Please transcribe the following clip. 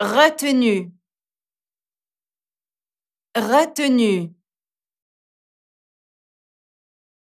retenu retenu